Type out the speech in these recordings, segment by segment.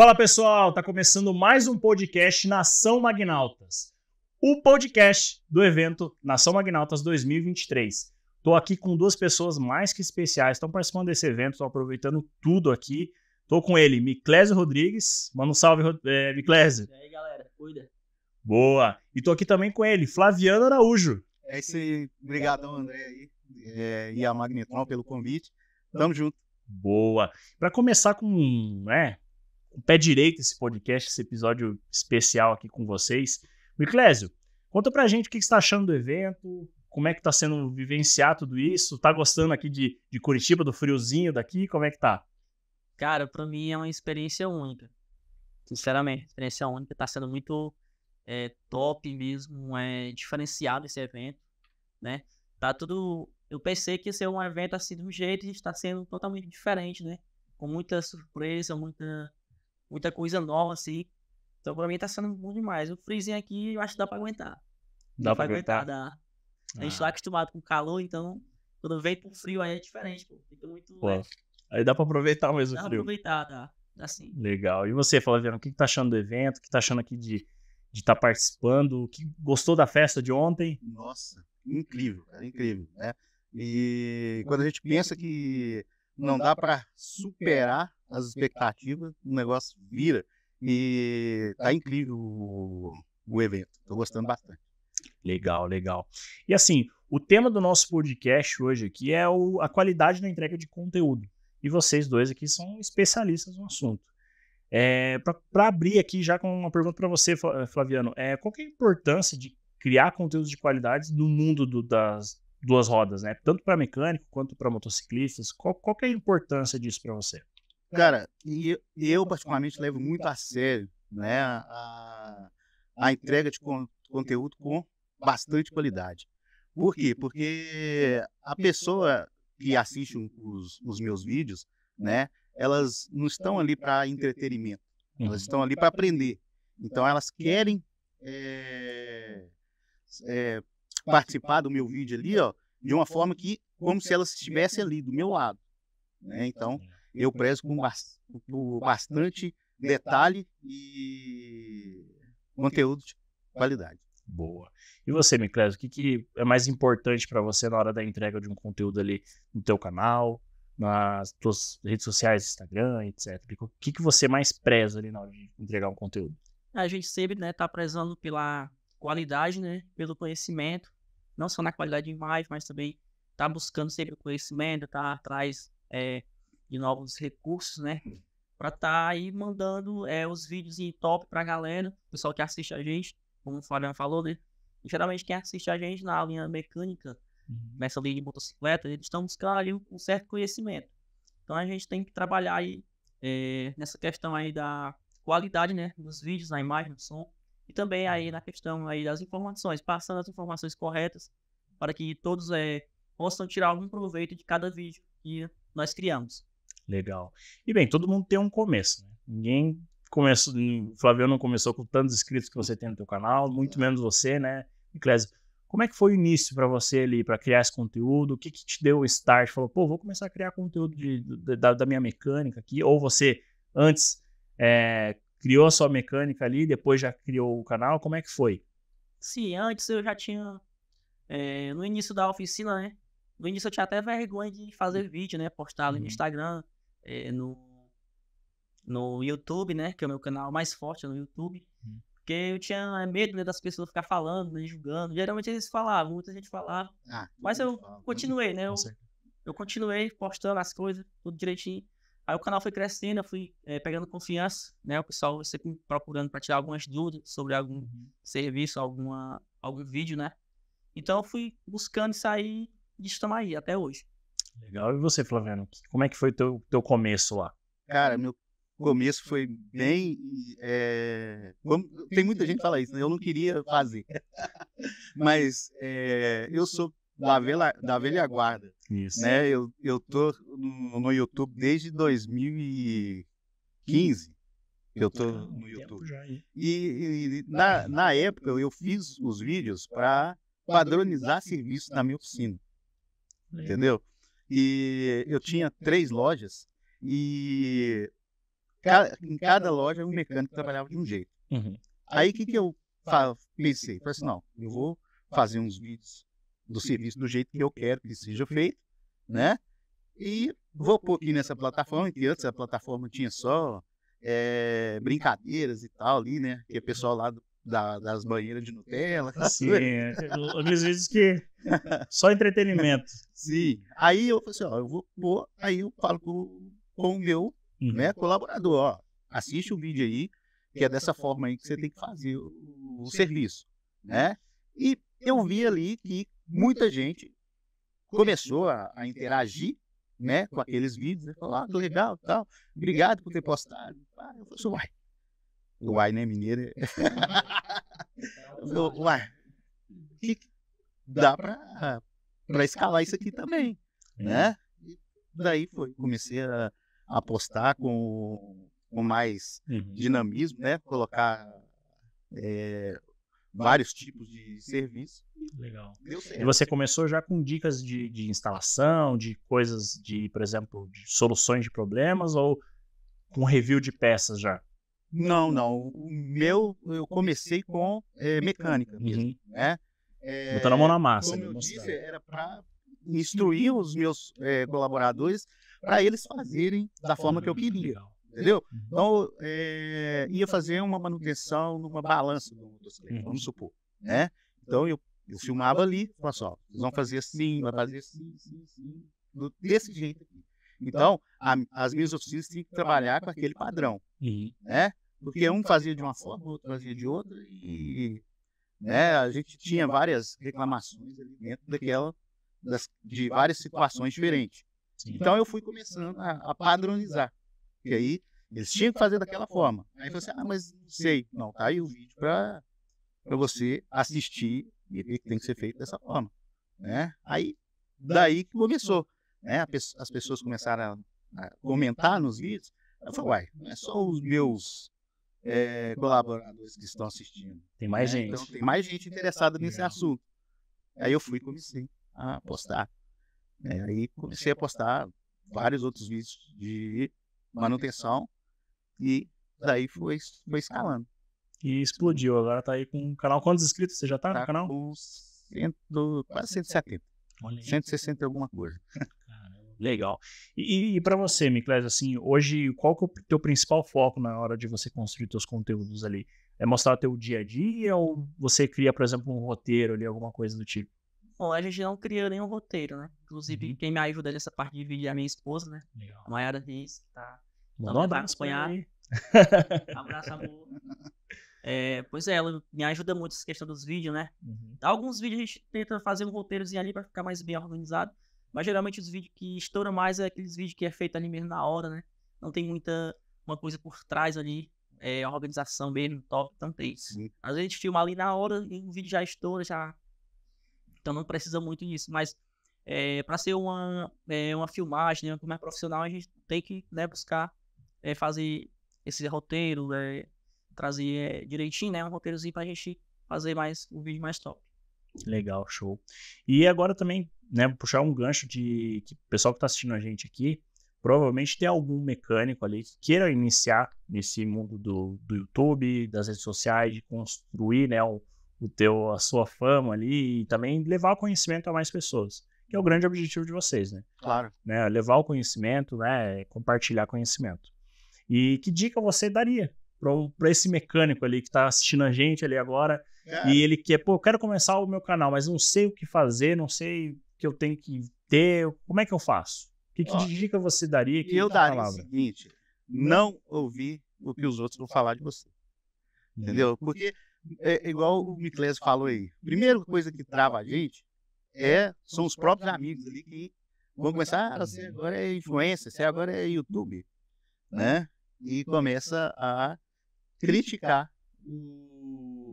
Fala pessoal, tá começando mais um podcast Nação Magnautas. O podcast do evento Nação Magnautas 2023. Tô aqui com duas pessoas mais que especiais, estão participando desse evento, estão aproveitando tudo aqui. Tô com ele, Miclésio Rodrigues. Manda um salve, é, Miclésio. E aí, galera, cuida. Boa. E tô aqui também com ele, Flaviano Araújo. É isso aí, obrigadão, André aí, é, e a Magnetron pelo convite. Tamo junto. Boa. Para começar com, né, com o pé direito esse podcast, esse episódio especial aqui com vocês. Miclésio, conta pra gente o que você está achando do evento, como é que está sendo vivenciar tudo isso, tá gostando aqui de, de Curitiba, do friozinho daqui, como é que tá? Cara, pra mim é uma experiência única. Sinceramente, experiência única, tá sendo muito é, top mesmo, é diferenciado esse evento, né? Tá tudo... Eu pensei que ia ser um evento assim de um jeito e está sendo totalmente diferente, né? Com muita surpresa, muita muita coisa nova, assim. Então, pra mim tá sendo bom demais. O freezing aqui, eu acho que dá pra aguentar. Dá, dá pra aguentar? Dá. A gente está tá ah. acostumado com calor, então quando vem pro frio aí é diferente, pô. Fica muito. Pô. Aí dá pra aproveitar mesmo dá o frio. Dá pra aproveitar, dá. Assim. Legal. E você, Flaviano, o que, que tá achando do evento? O que tá achando aqui de de estar tá participando, que gostou da festa de ontem? Nossa, incrível, cara, incrível, né? E quando a gente pensa que não dá para superar as expectativas, o negócio vira. E tá incrível o, o evento. Tô gostando bastante. Legal, legal. E assim, o tema do nosso podcast hoje aqui é o, a qualidade da entrega de conteúdo. E vocês dois aqui são especialistas no assunto. É, para abrir aqui já com uma pergunta para você, Flaviano, é, qual é a importância de criar conteúdos de qualidade no mundo do, das duas rodas, né? Tanto para mecânico quanto para motociclistas. Qual, qual é a importância disso para você? É. Cara, e eu, eu particularmente levo muito a né, sério né, a, a entrega de con conteúdo com bastante qualidade. Por quê? Porque a pessoa que assiste os, os meus vídeos, né, né, elas não estão ali para entretenimento, elas estão ali para aprender. Então elas então, querem é, é, participar do meu vídeo ali, ó, de uma forma que como se elas estivessem ali do meu lado. Né? né. Então eu uhum. prezo com, com bastante detalhe e conteúdo de qualidade. Boa. E você, Miclésio, o que, que é mais importante para você na hora da entrega de um conteúdo ali no teu canal, nas tuas redes sociais, Instagram, etc. O que, que você mais preza ali na hora de entregar um conteúdo? A gente sempre né, tá prezando pela qualidade, né, pelo conhecimento, não só na qualidade de imagem, mas também tá buscando sempre o conhecimento, tá atrás é, de novos recursos, né? Pra estar tá aí mandando é, os vídeos em top pra galera, pessoal que assiste a gente, como o Fabiano falou, né? E, geralmente quem assiste a gente na linha mecânica, uhum. nessa linha de motocicleta, eles estão buscando ali um certo conhecimento. Então a gente tem que trabalhar aí é, nessa questão aí da qualidade, né? Dos vídeos, na imagem, no som. E também aí na questão aí das informações, passando as informações corretas para que todos é, possam tirar algum proveito de cada vídeo que nós criamos. Legal. E bem, todo mundo tem um começo, né? Ninguém começou, Flavio não começou com tantos inscritos que você tem no teu canal, muito menos você, né, Eclésio? Como é que foi o início para você ali, para criar esse conteúdo? O que, que te deu o start? Falou, pô, vou começar a criar conteúdo de, de, da, da, minha mecânica aqui. Ou você, antes, é, criou a sua mecânica ali, depois já criou o canal. Como é que foi? Sim, antes eu já tinha. É, no início da oficina, né? No início eu tinha até vergonha de fazer hum. vídeo, né? Postar uhum. no Instagram é, no, no YouTube, né? Que é o meu canal mais forte é no YouTube. Uhum. Porque eu tinha é, medo né, das pessoas ficar falando, né, julgando. Geralmente eles falavam, muita gente falava. Ah, mas eu fala, continuei, né? Eu, eu, continuei postando as coisas, tudo direitinho. Aí o canal foi crescendo, eu fui é, pegando confiança, né? O pessoal sempre procurando para tirar algumas dúvidas sobre algum uhum. serviço, alguma, algum vídeo, né? Então eu fui buscando sair de estamos aí até hoje. Legal. E você, Flaviano, como é que foi teu teu começo lá? Cara, meu começo foi bem. É... Tem muita gente que fala isso, né? Eu não queria fazer. Mas é... eu sou da velha, da velha guarda. Isso. Né? Eu, eu tô no, no YouTube desde 2015. Eu tô no YouTube. E, e na, na época eu fiz os vídeos para padronizar serviço na minha oficina. Entendeu? E eu tinha três lojas e em cada loja um mecânico trabalhava de um jeito. Uhum. Aí o que, que eu pensei? Falei assim, não, eu vou fazer uns vídeos do serviço do jeito que eu quero que seja feito, né? E vou pôr aqui nessa plataforma, que antes a plataforma tinha só é, brincadeiras e tal ali, né? Que o pessoal lá do da, das banheiras de Nutella. Sim, é, é, às vezes que só entretenimento. Sim. Aí eu falei assim, ó, eu vou aí eu falo com, com o meu uhum. né, colaborador, ó, assiste o vídeo aí, que é dessa forma aí que você tem que fazer o, o serviço, né? Uhum. E eu vi ali que muita gente começou a, a interagir né, com aqueles vídeos, né, falou, ah, que legal, tal, obrigado por ter postado. Ah, eu falei, assim, uai, é é uai, né, mineira? Uai, dá pra, pra escalar isso aqui também, né? né? E daí foi, comecei a apostar com, com mais uhum. dinamismo, né? Colocar é, vários tipos de serviço. Legal. E você começou já com dicas de, de instalação, de coisas de, por exemplo, de soluções de problemas ou com review de peças já? Não, não. O meu, eu comecei com é, mecânica uhum. mesmo, né? uhum. né? É, Botando a mão na eh, massa. Como né, eu mostrar. disse, era para instruir os meus é, colaboradores para eles fazerem da forma que eu uhum. queria, entendeu? Uhum. Então, é, ia fazer uma manutenção numa balança do motocicleta, vamos supor, né? Então, eu, eu filmava ali, pessoal, assim, vocês vão fazer assim, vai fazer assim, assim, assim, desse jeito aqui. Então, a, as minhas oficinas têm que trabalhar com aquele padrão, né? porque um fazia de uma forma, outro fazia de outra, e né, né a então, gente tinha várias reclamações dentro daquela, das, de várias situações diferentes. Então eu fui começando a, a padronizar, e aí eles tinham que fazer daquela forma. Aí você, assim, ah, mas não sei, não, tá aí o vídeo para você assistir e ver que tem que ser feito dessa forma, né? Aí daí que começou, né? As pessoas começaram a comentar nos vídeos. Eu falei, uai, não é só os meus é, colaboradores que estão assistindo. Tem mais né? gente. Então tem mais gente interessada nesse assunto. Aí eu fui e comecei a postar. É, aí comecei a postar vários outros vídeos de manutenção e daí foi, foi escalando. E explodiu. Agora tá aí com o canal. Quantos inscritos você já tá, tá no canal? Com cento, quase 170. Olha e 160 alguma coisa. Legal. E, e para você, Miclés, assim, hoje, qual que é o teu principal foco na hora de você construir teus conteúdos ali? É mostrar teu dia a dia ou você cria, por exemplo, um roteiro ali, alguma coisa do tipo? Bom, a gente não cria nenhum roteiro, né? Inclusive, uhum. quem me ajuda nessa parte de vídeo é a minha esposa, né? Legal. A Mayara Reis, tá? Mandou um abraço pra Abraço, amor. É, pois é, ela me ajuda muito essa questão dos vídeos, né? Uhum. Alguns vídeos a gente tenta fazer um roteirozinho ali para ficar mais bem organizado. Mas geralmente os vídeos que estouram mais é aqueles vídeos que é feito ali mesmo na hora, né? Não tem muita uma coisa por trás ali, é a organização mesmo, top, tanto é isso. Sim. Às vezes filma ali na hora e o vídeo já estoura, já. Então não precisa muito disso, mas é, para ser uma, é, uma filmagem, né, uma filmagem profissional, a gente tem que né, buscar é, fazer esse roteiro, é, trazer é, direitinho, né? Um roteirozinho pra gente fazer mais o um vídeo mais top. Legal, show. E agora também, né, puxar um gancho de que o pessoal que está assistindo a gente aqui, provavelmente tem algum mecânico ali que queira iniciar nesse mundo do, do YouTube, das redes sociais, de construir, né, o, o teu, a sua fama ali e também levar o conhecimento a mais pessoas, que é o grande objetivo de vocês, né? Claro. Né, levar o conhecimento, né, compartilhar conhecimento. E que dica você daria para esse mecânico ali que está assistindo a gente ali agora, e ele quer, pô, eu quero começar o meu canal, mas não sei o que fazer, não sei o que eu tenho que ter, como é que eu faço? Que, que dica você daria? Que eu daria o seguinte, né? não ouvir o que os outros vão falar de você. Né? Entendeu? Porque, é, é igual o Miclésio falou aí, primeira coisa que trava a gente é, são os próprios amigos ali que vão começar, ah, você agora é influencer, você agora é YouTube, né? né? E começa a criticar o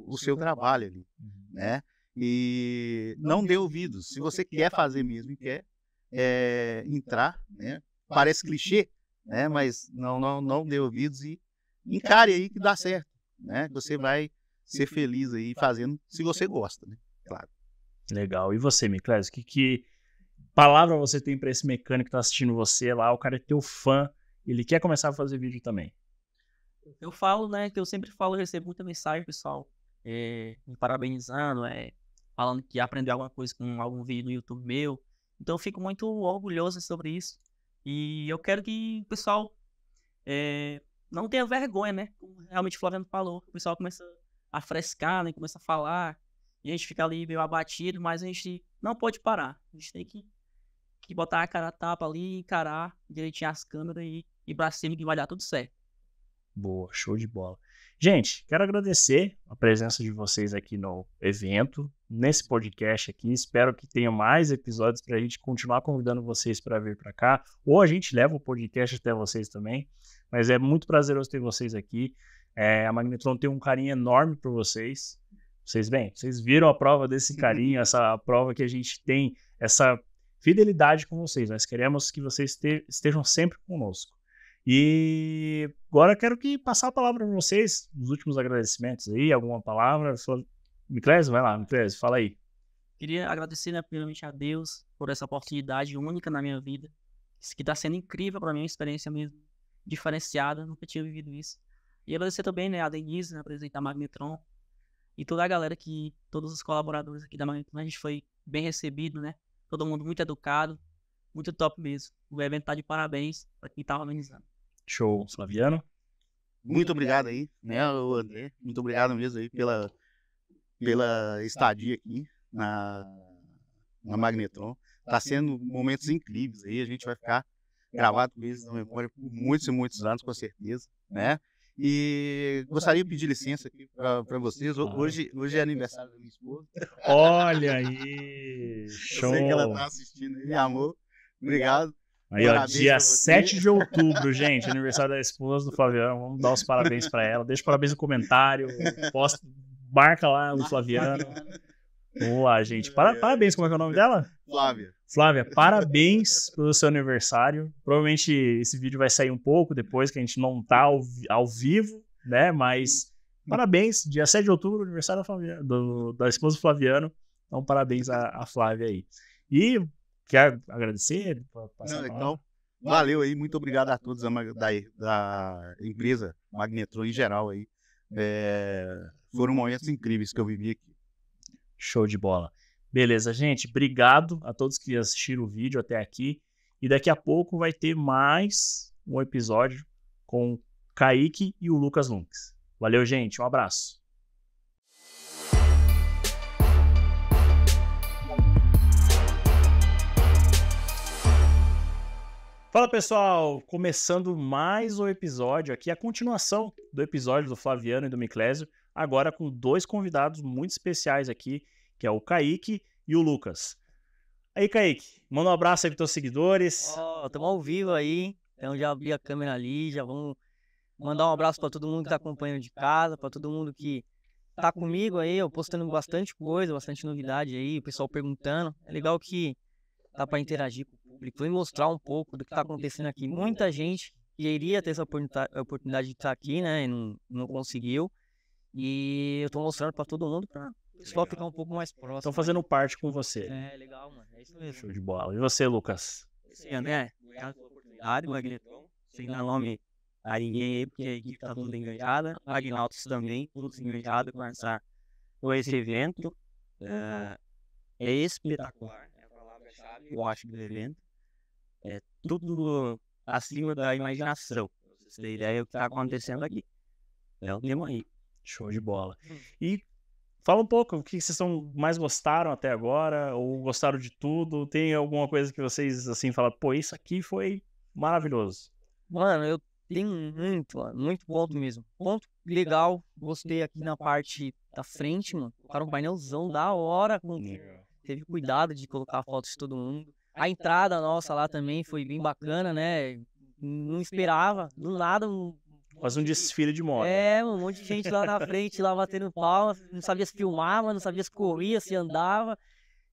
o seu trabalho ali, uhum. né? E não dê ouvidos. Se você quer fazer mesmo e é. quer é, entrar, né? Parece clichê, né? Mas não, não, não dê ouvidos e encare aí que tá dá certo, né? Você vai ser feliz aí fazendo, se você gosta, né? Claro. Legal. E você, Miclésio, que, que palavra você tem para esse mecânico que tá assistindo você lá? O cara é teu fã, ele quer começar a fazer vídeo também. Eu falo, né, que eu sempre falo, eu recebo muita mensagem, pessoal, é, me parabenizando, é, falando que aprendeu alguma coisa com algum vídeo no YouTube meu. Então eu fico muito orgulhoso sobre isso. E eu quero que o pessoal é, não tenha vergonha, né? Como realmente o Floriano falou, o pessoal começa a frescar, né? Começa a falar. E a gente fica ali meio abatido, mas a gente não pode parar. A gente tem que, que botar a cara a tapa ali, encarar direitinho as câmeras e ir pra cima que vai dar tudo certo. Boa, show de bola. Gente, quero agradecer a presença de vocês aqui no evento, nesse podcast aqui. Espero que tenha mais episódios para a gente continuar convidando vocês para vir para cá, ou a gente leva o podcast até vocês também. Mas é muito prazeroso ter vocês aqui. É, a Magnetron tem um carinho enorme por vocês. Vocês bem, vocês viram a prova desse carinho, essa prova que a gente tem, essa fidelidade com vocês. Nós queremos que vocês estejam sempre conosco. E agora quero que passar a palavra para vocês, os últimos agradecimentos aí, alguma palavra. Miclésio, vai lá, Miclésio, fala aí. Queria agradecer, né, primeiramente a Deus por essa oportunidade única na minha vida, que está sendo incrível para mim, uma experiência mesmo diferenciada, nunca tinha vivido isso. E agradecer também, né, a Denise, né, presidente da Magnetron, e toda a galera que, todos os colaboradores aqui da Magnetron, a gente foi bem recebido, né, todo mundo muito educado, muito top mesmo. O evento tá de parabéns para quem tá organizando. Show, Flaviano. Muito obrigado aí, né, André? Muito obrigado mesmo aí pela, pela estadia aqui na, na Magnetron. Tá, tá sendo momentos incríveis aí, a gente vai ficar gravado com eles na memória por muitos e muitos anos, com certeza, né? E gostaria de pedir licença aqui para vocês. Ah. Hoje, hoje é aniversário da minha esposa. Olha aí! Show! Eu sei que ela tá assistindo aí, amor. Obrigado. Aí, ó, dia 7 de outubro, gente, aniversário da esposa do Flaviano. Vamos dar os parabéns para ela. Deixa parabéns no comentário. Posta, marca lá o Flaviano. Vamos lá, gente. parabéns, como é, é o nome dela? Flávia. Flávia, parabéns pelo seu aniversário. Provavelmente esse vídeo vai sair um pouco depois que a gente não tá ao, ao vivo, né? Mas parabéns, dia 7 de outubro, aniversário da, do, da esposa do Flaviano. Então, parabéns à Flávia aí. E quer agradecer? Não, então, valeu aí, muito obrigado a todos da, da, empresa Magnetron em geral aí. É, foram momentos incríveis que eu vivi aqui. Show de bola. Beleza, gente. Obrigado a todos que assistiram o vídeo até aqui. E daqui a pouco vai ter mais um episódio com o Kaique e o Lucas Lunks. Valeu, gente. Um abraço. Fala pessoal, começando mais um episódio aqui, a continuação do episódio do Flaviano e do Miclésio, agora com dois convidados muito especiais aqui, que é o Kaique e o Lucas. Aí, Kaique, manda um abraço aí pros os seguidores. Ó, oh, ao vivo aí, então já abri a câmera ali, já vamos mandar um abraço para todo mundo que tá acompanhando de casa, para todo mundo que tá comigo aí, eu postando bastante coisa, bastante novidade aí, o pessoal perguntando. É legal que dá para interagir com público e mostrar um pouco do que está acontecendo aqui. Muita gente iria ter essa oportunidade de estar tá aqui, né? E não, não conseguiu. E eu estou mostrando para todo mundo para só ficar um pouco mais próximo. Estão fazendo parte com você. É, legal, mano. É isso mesmo. Show de bola. E você, Lucas? Sim, André. Obrigado é pela oportunidade, Magneton. Sem dar nome a ninguém aí, porque a equipe tá toda engajada. Agnaldo também, todos engajados com, essa, com esse evento. É, é espetacular. É né? a palavra-chave, eu acho, do evento. É tudo acima da imaginação. Você tem ideia do que está acontecendo aqui. É o tema aí. Show de bola. Hum. E fala um pouco o que vocês são mais gostaram até agora, ou gostaram de tudo? Tem alguma coisa que vocês assim falam, pô, isso aqui foi maravilhoso? Mano, eu tenho muito, muito ponto mesmo. Ponto legal, gostei aqui na parte da frente, mano. Colocaram um painelzão da hora. Com... Teve cuidado de colocar fotos de todo mundo. A tá. entrada nossa lá né, também foi bem bacana, né? Não esperava, do nada. Um... Quase um desfile de moda. É, um monte de gente lá na frente, lá batendo palma, não sabia se filmava, não sabia se corria, se andava.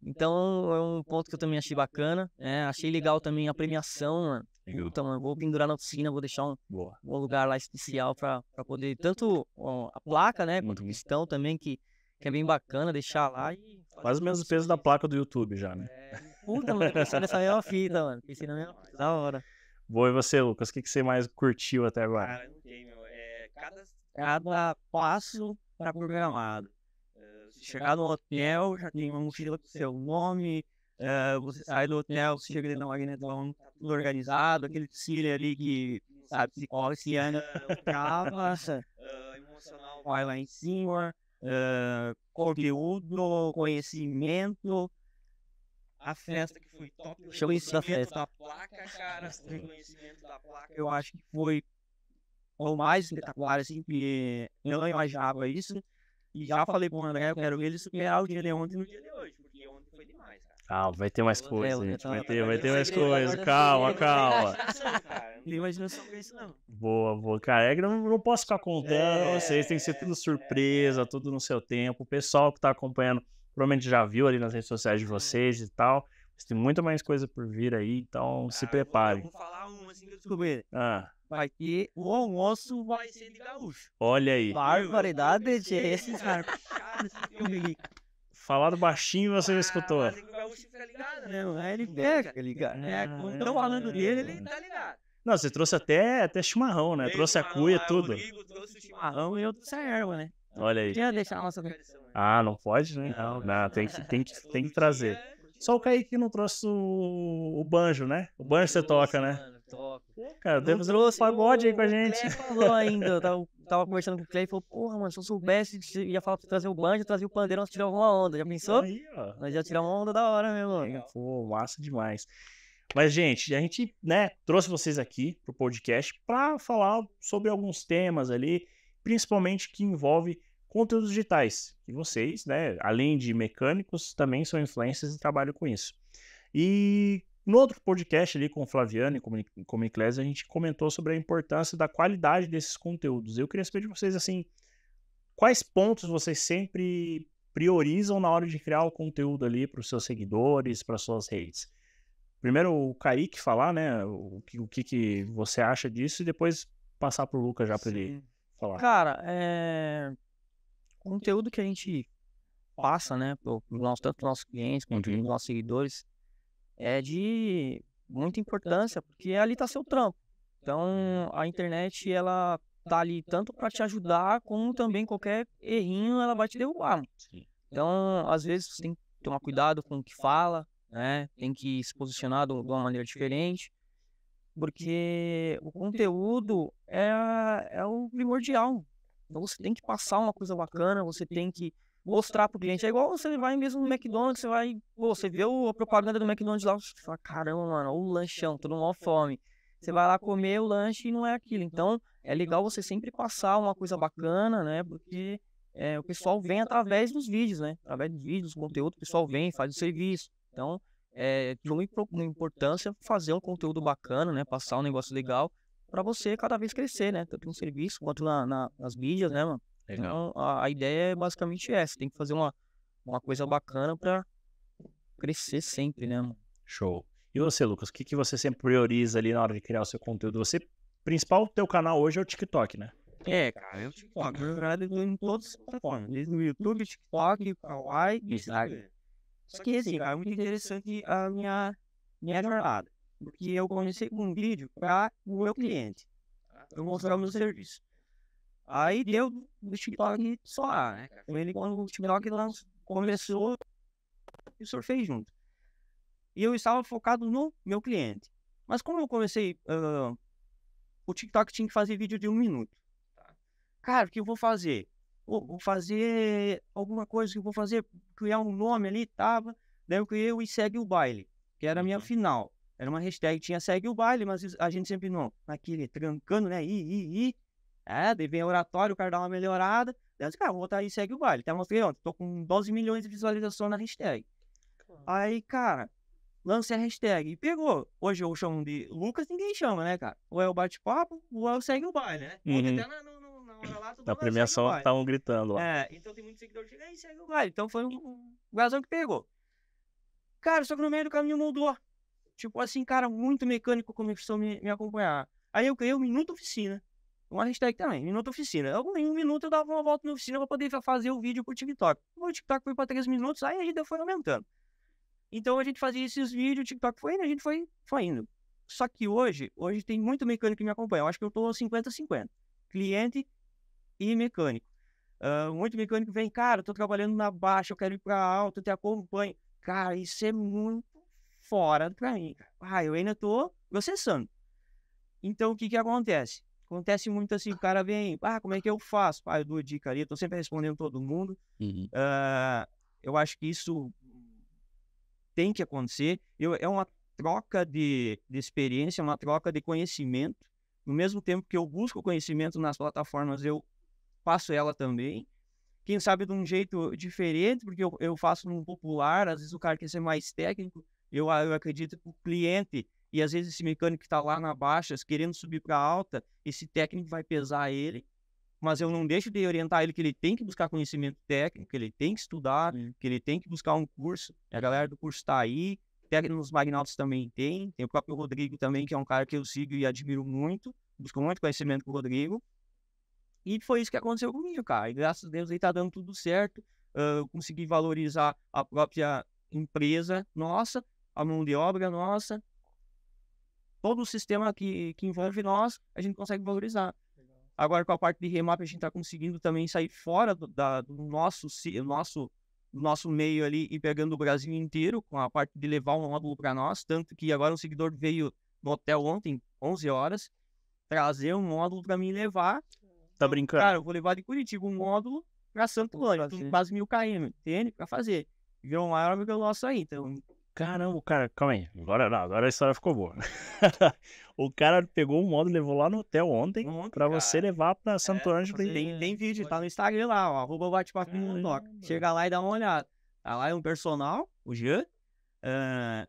Então é um ponto que eu também achei bacana. Né? achei legal também a premiação, mano. Então, vou pendurar na oficina, vou deixar um, Boa. um lugar lá especial pra, poder. Tanto a placa, né? Quanto o pistão também, que, que é bem bacana deixar lá. E... Quase menos mesmo peso da placa do YouTube já, né? É... Puta, mano, piscina só é uma fita, mano. Piscina é da hora. Boa, e você, Lucas? O que, que você mais curtiu até agora? Cara, não tem, meu. É, cada, é, cada passo para programado. Uh, é, se chegar no hotel, já tem uma mochila com seu nome. É, você sai do hotel, você chega dentro da magnetão, tá tudo organizado. Aquele desfile ali que, sabe, se corre, se anda, trava. emocional vai lá em cima. Uh, conteúdo, conhecimento. A festa que foi top. Show isso da festa. Da placa, cara. O reconhecimento da placa, eu acho que foi o mais espetacular, assim, porque eu não imaginava isso. E já falei pro André, eu quero ele superar é o dia de ontem no dia de hoje, porque ontem foi demais, cara. Calma, vai ter mais coisa, gente. Vai ter, vai ter mais coisa. Calma, calma. Não tem isso, não. Boa, boa. Cara, é que não, não posso ficar contando. É, vocês tem que ser tudo é, surpresa, é. tudo no seu tempo. O pessoal que tá acompanhando provavelmente já viu ali nas redes sociais de vocês e tal. Mas tem muita mais coisa por vir aí, então ah, se prepare. Eu vou, eu vou falar uma assim que eu descobri. Ah. Vai que o almoço vai ser de gaúcho. Olha aí. Barbaridade, gente. Assim, Falado baixinho, você ah, escutou. Mas é o gaúcho fica ligado, né? Não, é, ele pega, fica ligado. Né? Ah, Quando estão falando é. dele, ele tá ligado. Não, você trouxe até, até chimarrão, né? Trouxe a cuia, tudo. Eu trouxe o chimarrão e eu trouxe a erva, né? Olha aí. Deixa deixar a nossa tradição. Ah, não pode, né? Não, não tem, que, tem, que, tem que trazer. Só o Kaique não trouxe o, o banjo, né? O banjo você toca, né? Mano, toco. Cara, deve trouxe, o pagode aí com a gente. falou ainda, eu tava, tava, conversando com o Clay e falou, porra, mano, se eu soubesse, ia falar pra trazer o banjo, trazer o pandeiro, nós tiramos uma onda. Já pensou? Aí, ó. Nós já tiramos uma onda da hora mesmo. Mano. Pô, massa demais. Mas, gente, a gente, né, trouxe vocês aqui pro podcast para falar sobre alguns temas ali, principalmente que envolve conteúdos digitais. E vocês, né, além de mecânicos, também são influencers e trabalham com isso. E no outro podcast ali com o Flaviano e com o Comiclés, a gente comentou sobre a importância da qualidade desses conteúdos. Eu queria saber de vocês, assim, quais pontos vocês sempre priorizam na hora de criar o conteúdo ali para os seus seguidores, para suas redes? Primeiro o Kaique falar, né, o que, o que, que você acha disso e depois passar para o Lucas já para ele falar. Cara, é conteúdo que a gente passa, né, pro, tanto para nossos clientes quanto para nossos seguidores, é de muita importância, porque ali está seu trampo. Então, a internet, ela tá ali tanto para te ajudar, como também qualquer errinho ela vai te derrubar. Então, às vezes, você tem que tomar cuidado com o que fala, né? Tem que se posicionar de uma maneira diferente, porque o conteúdo é, é o primordial então você tem que passar uma coisa bacana, você tem que mostrar pro cliente. É igual você vai mesmo no McDonald's, você vai, pô, você vê o, a propaganda do McDonald's lá, você fala, caramba, mano, o lanchão, todo mundo fome. Você vai lá comer o lanche e não é aquilo. Então, é legal você sempre passar uma coisa bacana, né? Porque é, o pessoal vem através dos vídeos, né? Através dos vídeos, do conteúdo, o pessoal vem, faz o serviço. Então, é eh, de uma importância fazer um conteúdo bacana, né? Passar um negócio legal para você cada vez crescer, né? Tanto no serviço quanto na, na, nas mídias, né, mano? Legal. Então, a, a, ideia é basicamente essa. Tem que fazer uma, uma coisa bacana para crescer sempre, né, mano? Show. E você, Lucas, o que, que você sempre prioriza ali na hora de criar o seu conteúdo? Você, principal teu canal hoje é o TikTok, né? É, cara, é o TikTok. Na verdade, em todas as plataformas. Desde o YouTube, TikTok, Kawaii, Instagram. Só que, assim, cara, é muito interessante a minha, minha jornada. Porque eu comecei com um vídeo para o meu cliente. Ah, tá. Eu mostrar o meu serviço. Aí deu o TikTok só né? Ele, quando o TikTok lançou, começou, eu surfei junto. E eu estava focado no meu cliente. Mas como eu comecei, uh, o TikTok tinha que fazer vídeo de um minuto. Tá. Cara, o que eu vou fazer? Oh, vou fazer alguma coisa que eu vou fazer, criar um nome ali, tava. Daí eu criei o E Segue o Baile, que era a minha uhum. final. Era uma hashtag, tinha segue o baile, mas a gente sempre não, naquele trancando, né? I, I, I. É, daí vem oratório, o cara dá uma melhorada. eu disse, cara, vou botar aí segue o baile. Até mostrei ontem, tô com 12 milhões de visualizações na hashtag. Claro. Aí, cara, lancei a hashtag e pegou. Hoje eu chamo de Lucas, ninguém chama, né, cara? Ou é o bate-papo, ou é o segue o baile, né? Uhum. Até na, no, no, na hora lá, todo Na premiação estavam gritando lá. É, então tem muito seguidor que chega aí, segue o baile. Então foi um, um, um que pegou. Cara, só que no meio do caminho mudou tipo assim, cara, muito mecânico começou a me, me acompanhar. Aí eu criei o Minuto Oficina. Uma hashtag também, Minuto Oficina. Eu, em um minuto eu dava uma volta na oficina pra poder fazer o vídeo pro TikTok. O TikTok foi pra três minutos, aí a gente foi aumentando. Então a gente fazia esses vídeos, o TikTok foi indo, a gente foi, foi indo. Só que hoje, hoje tem muito mecânico que me acompanha. Eu acho que eu tô 50-50. Cliente e mecânico. Uh, muito mecânico vem, cara, eu tô trabalhando na baixa, eu quero ir pra alta, eu te acompanho. Cara, isso é muito fora do caminho. Ah, eu ainda tô processando. Então, o que que acontece? Acontece muito assim, o cara vem, ah, como é que eu faço? Ah, eu dou dica ali, eu tô sempre respondendo todo mundo. Uhum. Uh, eu acho que isso tem que acontecer. Eu, é uma troca de, de experiência, uma troca de conhecimento. No mesmo tempo que eu busco conhecimento nas plataformas, eu faço ela também. Quem sabe de um jeito diferente, porque eu, eu faço num popular, às vezes o cara quer ser mais técnico. Eu, ah, eu acredito que o cliente, e às vezes esse mecânico que está lá na baixa, querendo subir para alta, esse técnico vai pesar ele, mas eu não deixo de orientar ele que ele tem que buscar conhecimento técnico, que ele tem que estudar, que ele tem que buscar um curso. A galera do curso está aí, técnicos magnautas também tem, tem o próprio Rodrigo também, que é um cara que eu sigo e admiro muito, busco muito conhecimento com o Rodrigo. E foi isso que aconteceu comigo, cara. E graças a Deus aí tá dando tudo certo. Uh, eu consegui valorizar a própria empresa nossa a mão de obra nossa, todo o sistema que, que envolve nós, a gente consegue valorizar. Agora, com a parte de remap, a gente está conseguindo também sair fora do, da, do nosso, nosso, nosso meio ali e pegando o Brasil inteiro com a parte de levar um módulo para nós. Tanto que agora um seguidor veio no hotel ontem, 11 horas, trazer um módulo para mim levar. Tá brincando? Cara, eu vou levar de Curitiba um módulo para Santo Antônio, quase mil km, entende? Para fazer. Virou maior do que o nosso aí. Então, Caramba, o cara, calma aí. Agora não, agora a história ficou boa. o cara pegou o modo, levou lá no hotel ontem ontem pra você levar pra Santo é, Ângelo. Tem, tem vídeo, tá no Instagram lá, ó. Arroba bate papo no Chega lá e dá uma olhada. Tá lá é um personal, o Jean. Uh,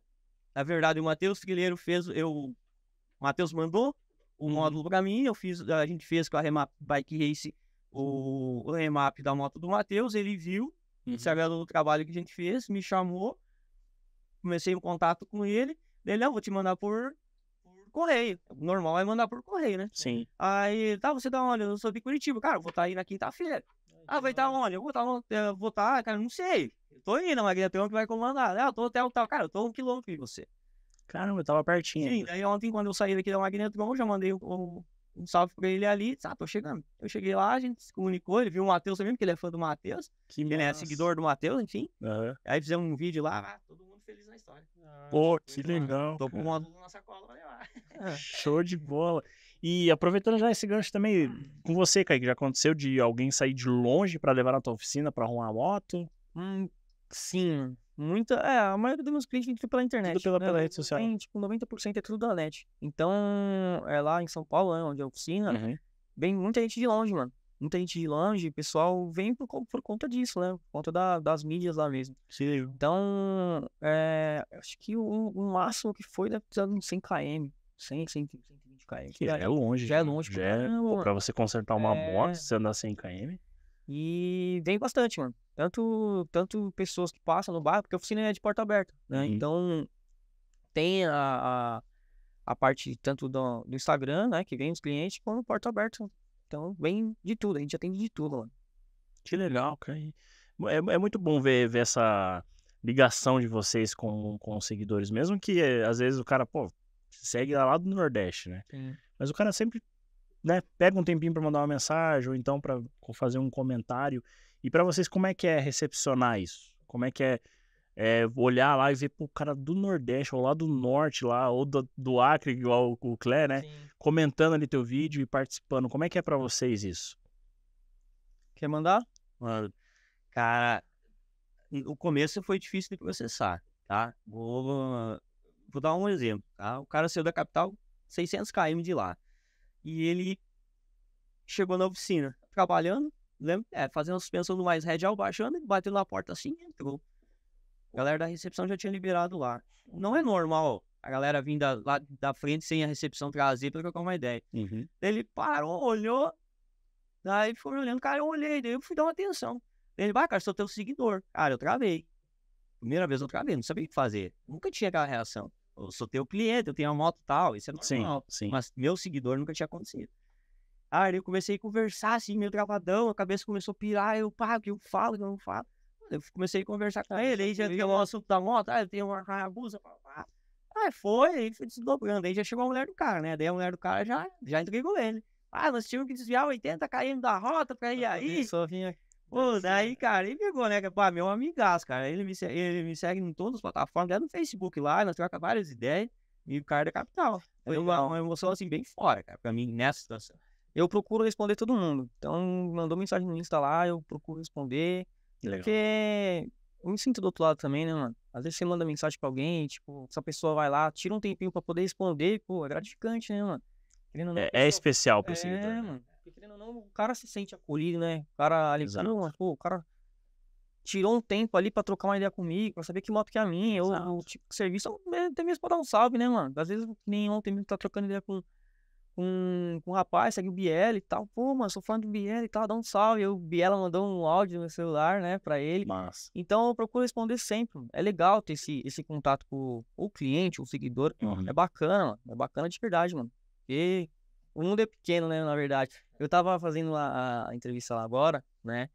na verdade, o Matheus Guilheiro fez. Eu, o Matheus mandou o uhum. módulo uhum. pra mim. Eu fiz, a gente fez com a Remap Bike Race o, o remap da moto do Matheus. Ele viu, uhum. se do trabalho que a gente fez, me chamou comecei um contato com ele. Ele, não, ah, vou te mandar por, por correio. normal é mandar por correio, né? Sim. Aí, tá, você dá onde? Eu sou de Curitiba. Cara, vou estar tá aí na quinta-feira. Ah, vai estar tá onde? Eu vou estar, tá, vou tá, cara, não sei. tô indo, mas tem é um que vai comandar. Ah, eu tô até o tal. Cara, eu tô um quilômetro de você. Caramba, eu tava pertinho. Sim, daí ontem, quando eu saí daqui da Magneto, eu já mandei um, um salve pra ele ali. Sabe, tá, tô chegando. Eu cheguei lá, a gente se comunicou, ele viu o Matheus também, porque ele é fã do Matheus. Que ele é massa. é seguidor do Matheus, enfim. Uhum. Aí fizemos um vídeo lá, ah, todo mundo feliz na história. Ah, Pô, que legal. Tô com um aluno na sacola, vai lá. É, show de bola. E aproveitando já esse gancho também com você, Kaique, já aconteceu de alguém sair de longe para levar na tua oficina para arrumar a moto? Hum, sim. Muita, é, a maioria dos meus clientes vem pela internet. Tudo pela, né? pela rede social. Tem, tipo, 90% é tudo da net. Então, é lá em São Paulo, onde é a oficina, uhum. vem muita gente de longe, mano muita gente de longe, o pessoal vem por, por conta disso, né? Por conta da, das mídias lá mesmo. Sim. Então, é, acho que o, o, máximo que foi deve ter uns 100 km, 100, 100 120 km. Que já, é longe. Já é longe. Já é, pra você consertar uma é... moto, você andar 100 km. E vem bastante, mano. Tanto, tanto pessoas que passam no bairro, porque a oficina é de porta aberta, né? Uhum. Então, tem a, a, a, parte tanto do, do Instagram, né? Que vem os clientes, como porta aberta então, vem de tudo, a gente atende de tudo lá. Que legal, cara. É, é muito bom ver, ver essa ligação de vocês com, com os seguidores, mesmo que eh, às vezes o cara, pô, segue lá do Nordeste, né? Mas o cara sempre, né, pega um tempinho para mandar uma mensagem ou então para fazer um comentário. E para vocês, como é que é recepcionar isso? Como é que é é, olhar lá e ver, pro cara do Nordeste, ou lá do Norte, lá, ou do, do Acre, igual o Clé, né? Sim. Comentando ali teu vídeo e participando. Como é que é para vocês isso? Quer mandar? Mano, cara, o começo foi difícil de processar, tá? Vou, vou dar um exemplo, tá? O cara saiu da capital 600 km de lá. E ele chegou na oficina, trabalhando, lembra? Né, é, fazendo a suspensão do mais radial, baixando, batendo na porta assim, entrou. A galera da recepção já tinha liberado lá. Não é normal a galera vindo lá da frente sem a recepção trazer para trocar uma ideia. Uhum. Ele parou, olhou, daí ficou olhando, cara, eu olhei, daí eu fui dar uma atenção. Ele, vai, ah, cara, sou teu seguidor. Cara, eu travei. Primeira vez eu travei, não sabia o que fazer. Nunca tinha aquela reação. Eu sou teu cliente, eu tenho uma moto tal, isso é normal. Sim, sim. Mas meu seguidor nunca tinha acontecido. Aí eu comecei a conversar assim, meio travadão, a cabeça começou a pirar, eu, pá, o que eu falo, o que eu não falo eu comecei a conversar com ele, aí já tem o assunto da moto, ah, eu tenho uma rabusa, aí foi, aí foi desdobrando, aí já chegou a mulher do cara, né, daí a mulher do cara já, já entregou ele. Ah, nós tínhamos que desviar 80 km da rota pra ir aí. Só vinha Pô, daí, né? cara, ele pegou, né? Pá, meu amigaço, cara. Ele me, ele me segue em todas as plataformas, até no Facebook lá, nós trocamos várias ideias. E o cara da é capital. Foi uma, uma emoção, assim, bem fora, cara, pra mim, nessa situação. Eu procuro responder todo mundo. Então, mandou mensagem no Insta lá, eu procuro responder. Legal. Porque eu me sinto do outro lado também, né, mano? Às vezes você manda mensagem pra alguém, tipo, essa pessoa vai lá, tira um tempinho pra poder responder, pô, é gratificante, né, mano? Não, é, é, pessoa... é especial pro é, seguidor. É, né? mano. Porque querendo ou não, o cara se sente acolhido, né? O cara ali, pô, o cara tirou um tempo ali pra trocar uma ideia comigo, pra saber que moto que é a minha, ou o tipo de serviço, até mesmo pra dar um salve, né, mano? Às vezes nem ontem mesmo tá trocando ideia com com, com um rapaz, segue o Biel e tal. Pô, mano, sou fã do Biel e tal, dá um salve. Eu, o Biel mandou um áudio no celular, né, pra ele. Mas... Então eu procuro responder sempre. É legal ter esse, esse contato com o cliente, o seguidor. É uhum. É bacana, mano. É bacana de verdade, mano. Porque o mundo é pequeno, né, na verdade. Eu tava fazendo a, a entrevista lá agora, né?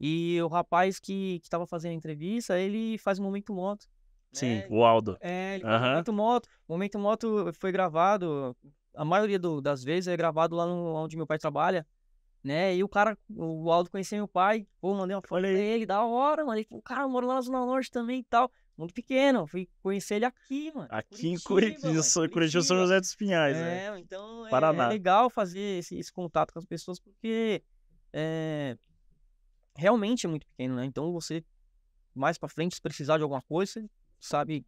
E o rapaz que, que tava fazendo a entrevista, ele faz um momento moto. Sim, né. o Aldo. É, uhum. momento moto. Momento moto foi gravado a maioria do, das vezes é gravado lá no, onde meu pai trabalha, né? E o cara, o Aldo conhecia meu pai, pô, mandei uma foto dele, da hora, mano. Ele falou, cara, mora lá na Zona Norte também e tal. Muito pequeno, fui conhecer ele aqui, mano. Aqui em Curitiba, Curitiba, São José dos Pinhais, né, é, né? Então é, é Paraná. é legal fazer esse, esse contato com as pessoas, porque é, realmente é muito pequeno, né? Então você, mais pra frente, se precisar de alguma coisa, você sabe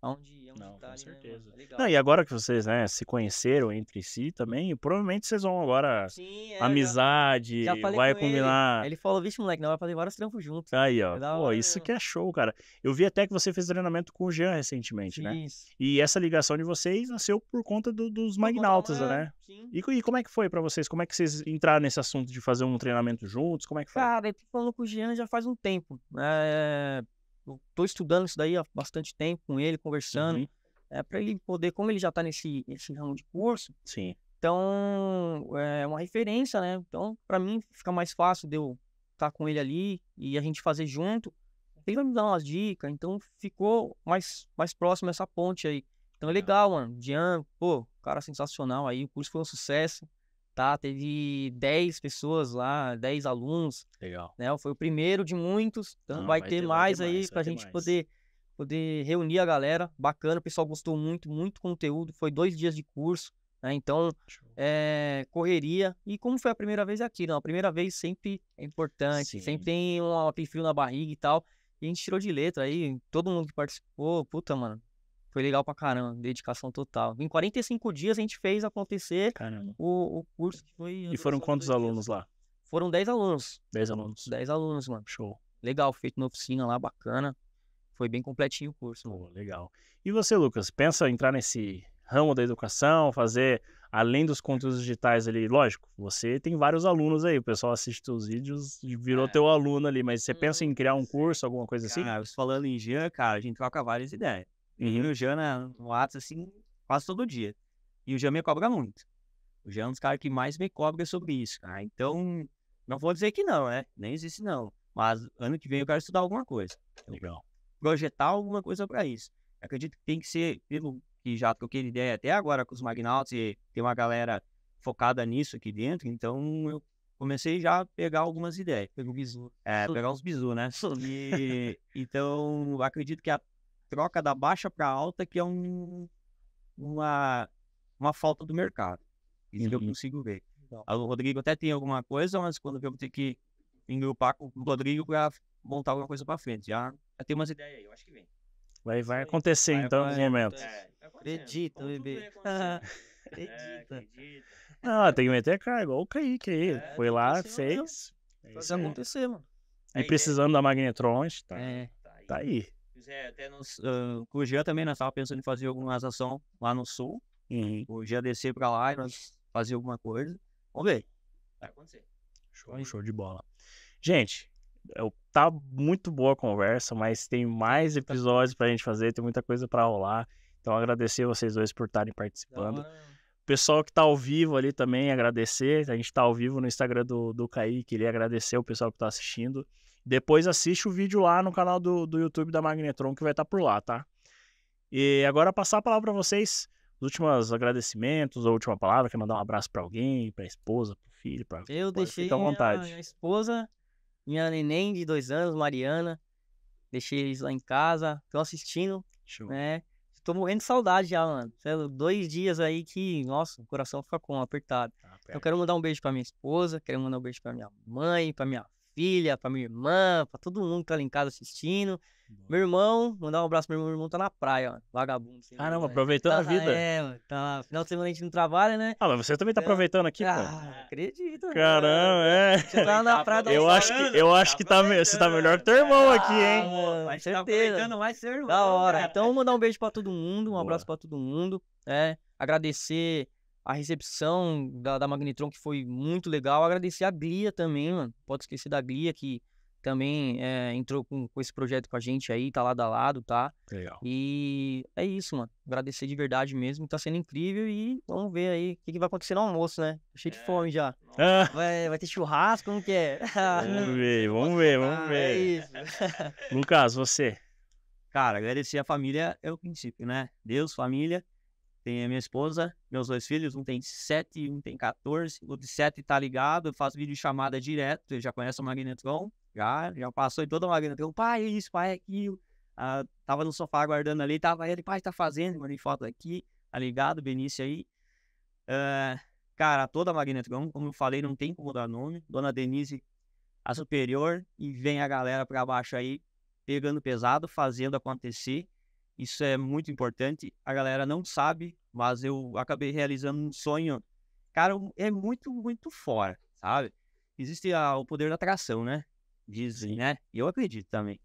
aonde tá é um Não, com certeza. Né, legal. Não, e agora que vocês, né, se conheceram entre si também, provavelmente vocês vão agora Sim, é, amizade, já, já vai com combinar. Ele. ele falou, vixe, moleque, não vai fazer vários trampos juntos. Aí, ó. É pô, hora, isso que é show, cara. Eu vi até que você fez treinamento com o Jean recentemente, né? Sim, né? Isso. E essa ligação de vocês nasceu por conta do, dos por magnautas, né? Sim. E, e, como é que foi para vocês? Como é que vocês entraram nesse assunto de fazer um treinamento juntos? Como é que foi? Cara, ele falou com o Jean já faz um tempo. É estou estudando isso daí há bastante tempo com ele, conversando, uhum. é, eh, para ele poder, como ele já está nesse, nesse ramo de curso, Sim. então é uma referência, né? Então, para mim, fica mais fácil de eu estar tá com ele ali e a gente fazer junto. Ele vai me dar umas dicas, então ficou mais, mais próximo essa ponte aí. Então é legal, mano. Jean, pô, cara sensacional aí, o curso foi um sucesso tá? Teve 10 pessoas lá, 10 alunos. Legal. Né? Foi o primeiro de muitos. Então vai, vai, ter, ter mais, vai ter aí mais, pra gente mais. poder poder reunir a galera. Bacana, o pessoal gostou muito, muito conteúdo. Foi dois dias de curso, né? Então, é, correria. E como foi a primeira vez é aqui, não? Né? A primeira vez sempre é importante, Sim. sempre tem um, um frio na barriga e tal. E a gente tirou de letra aí, todo mundo que participou, puta, mano, foi legal pra caramba, dedicação total. Em 45 dias a gente fez acontecer O, o curso que foi. E foram quantos alunos lá? Foram 10 alunos. 10 alunos. 10 alunos, mano. Show. Legal, feito na oficina lá, bacana. Foi bem completinho o curso. Oh, legal. E você, Lucas, pensa em entrar nesse ramo da educação, fazer além dos conteúdos digitais ali? Lógico, você tem vários alunos aí, o pessoal assiste seus vídeos e virou é. teu aluno ali, mas você pensa em uhum. criar um curso, alguma coisa cara, assim? Cara, falando em Jean, cara, a gente troca várias ideias. Uhum. E o Jana, né, no ato assim, quase todo dia. E o Jean me cobra muito. O Jean é um dos caras que mais me cobra sobre isso, cara. Tá? Então, não vou dizer que não, né? Nem existe não. Mas ano que vem eu quero estudar alguma coisa. Legal. Projetar alguma coisa para isso. acredito que tem que ser, pelo que já troquei ideia até agora com os Magnaltos, e tem uma galera focada nisso aqui dentro, então eu comecei já a pegar algumas ideias. pegar Pegou bizu. É, pegar uns bizu, né? E, então, acredito que a troca da baixa para alta, que é um, uma, uma falta do mercado. Isso eu uhum. consigo ver. Então. O Rodrigo até tem alguma coisa, mas quando eu vou ter que engrupar com o Rodrigo para montar alguma coisa para frente. Já, já tem umas ideias aí, eu acho que vem. Vai, vai acontecer vai, então nos momentos. É, acredita, bebê. É, acredita. Não, tem que meter cara, igual o Kaique aí. É, Foi lá, né? fez. Isso acontecer, mano. Aí precisando da Magnetron, tá, é. tá aí quiser, é, até nos. Uh, o Jean também, nós né, estávamos pensando em fazer alguma ação lá no sul. Uhum. O Jean descer para lá e nós fazer alguma coisa. Vamos ver. Vai acontecer. Show, show de bola. Gente, tá muito boa a conversa, mas tem mais episódios pra gente fazer, tem muita coisa para rolar. Então agradecer vocês dois por estarem participando. O pessoal que tá ao vivo ali também, agradecer. A gente tá ao vivo no Instagram do, do Kaique, ele agradecer o pessoal que tá assistindo. Depois assiste o vídeo lá no canal do, do YouTube da Magnetron que vai estar tá por lá, tá? E agora passar a palavra para vocês, os últimos agradecimentos, a última palavra, quer mandar um abraço para alguém, para esposa, para filho, para Eu deixei à vontade. Minha, minha esposa, minha neném de dois anos, Mariana, deixei eles lá em casa, estão assistindo, Show. né? Tô morrendo de saudade já, mano. É dois dias aí que, nossa, o coração fica com apertado. Ah, então, quero mandar um beijo pra minha esposa, quero mandar um beijo pra minha mãe, pra minha filha, pra minha irmã, pra todo mundo que tá lá em casa assistindo. Meu irmão, mandar um abraço pro meu irmão, meu irmão tá na praia, ó, vagabundo. Caramba, ah, aproveitando tá, a vida. É, tá lá. Final de semana a gente não trabalha, né? Ah, mas você também tá então, aproveitando aqui, ah, pô. Ah, acredito. Né? Caramba, né? é. Você tá na tá praia da Eu acho que, eu acho que tá, você tá melhor que teu tá irmão ah, aqui, hein? com tá certeza. Tá aproveitando mais seu irmão. Da hora. Cara. Né? Então, mandar um beijo pra todo mundo, um Boa. abraço pra todo mundo. É, agradecer a recepção da, da Magnetron, que foi muito legal. Agradecer a Glia também, mano. Pode esquecer da Glia, que também é, entrou com, com esse projeto com a gente aí, tá lado a lado, tá? Legal. E é isso, mano. Agradecer de verdade mesmo, tá sendo incrível e vamos ver aí o que, que vai acontecer no almoço, né? Cheio de é. fome já. Ah. Vai, vai ter churrasco, como que é? Vamos ver, vamos ver, vamos ah, ver. é isso. Lucas, você? Cara, agradecer a família é o princípio, né? Deus, família. Tem a minha esposa, meus dois filhos, um tem 7, um tem 14. O de 7 tá ligado, eu faço vídeo chamada direto, ele já conhece o Magnetron, já, já passou em toda a Magnetron. Pai, é isso, pai, é aquilo. Ah, tava no sofá aguardando ali, tava ele, pai, tá fazendo, mandei foto aqui, tá ligado, Benício aí. Uh, cara, toda a Magnetron, como eu falei, não tem como dar nome. Dona Denise, a superior, e vem a galera pra baixo aí, pegando pesado, fazendo acontecer. Isso é muito importante. A galera não sabe, mas eu acabei realizando um sonho. Cara, é muito, muito fora, sabe? Existe a, o poder da atração, né? Dizem, né? E eu acredito também.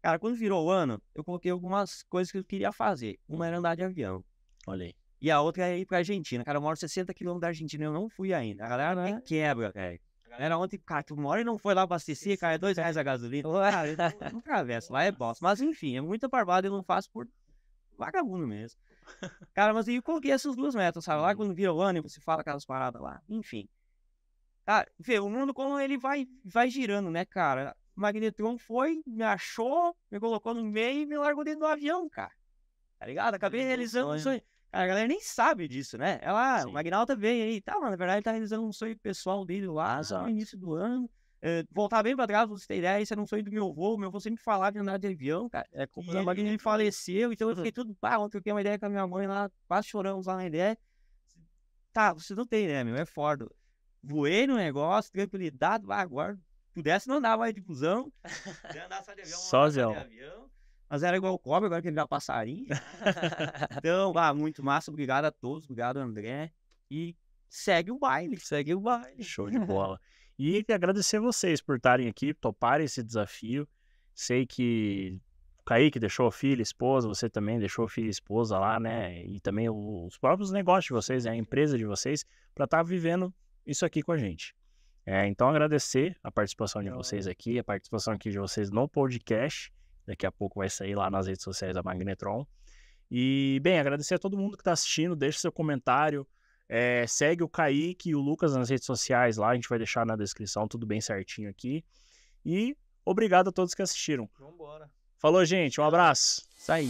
Cara, quando virou o ano, eu coloquei algumas coisas que eu queria fazer. Uma era andar de avião. Olha aí. E a outra é ir pra Argentina. Cara, eu moro 60 quilômetros da Argentina eu não fui ainda. A galera né, quebra, velho. Era ontem, cara, tu mora e não foi lá abastecer, caiu é dois reais a gasolina. não travessa, lá é bosta. Mas enfim, é muita barbada e não faço por vagabundo mesmo. Cara, mas eu coloquei essas duas metas, sabe? Lá uhum. quando vira o ano, você fala aquelas paradas lá. Enfim. Cara, vê, o mundo como ele vai, vai girando, né, cara? Magnetron foi, me achou, me colocou no meio e me largou dentro do avião, cara. Tá ligado? Acabei uhum. realizando um sonho a galera nem sabe disso, né? Ela, ah, Sim. o Magnalta veio aí e tá, tal, na verdade ele tá realizando um sonho pessoal dele lá Exato. no início do ano. É, voltar bem pra trás, você tem ideia, isso era um sonho do meu avô, meu avô sempre falava de andar de avião, cara. É, como o Magnalta ele faleceu, então eu fiquei tudo, pá, ah, ontem eu tenho uma ideia com a minha mãe lá, quase choramos lá na ideia. Tá, você não tem, né, meu? É foda. Voei no negócio, tranquilidade, agora pudesse não andar mais de fusão. andar só de avião, de avião. Mas era igual o cobre, agora que ele dá é passarinho. então, ah, muito massa. Obrigado a todos. Obrigado, André. E segue o baile. Segue o baile. Show de bola. e agradecer vocês por estarem aqui, toparem esse desafio. Sei que o Kaique deixou filho, esposa, você também deixou filho e esposa lá, né? E também os próprios negócios de vocês, né? a empresa de vocês, para estar tá vivendo isso aqui com a gente. É, então, agradecer a participação de então, vocês é. aqui, a participação aqui de vocês no podcast. Daqui a pouco vai sair lá nas redes sociais da Magnetron. E, bem, agradecer a todo mundo que está assistindo, deixa seu comentário. É, segue o Kaique e o Lucas nas redes sociais lá, a gente vai deixar na descrição tudo bem certinho aqui. E obrigado a todos que assistiram. Vambora. Falou, gente, um abraço. Isso aí.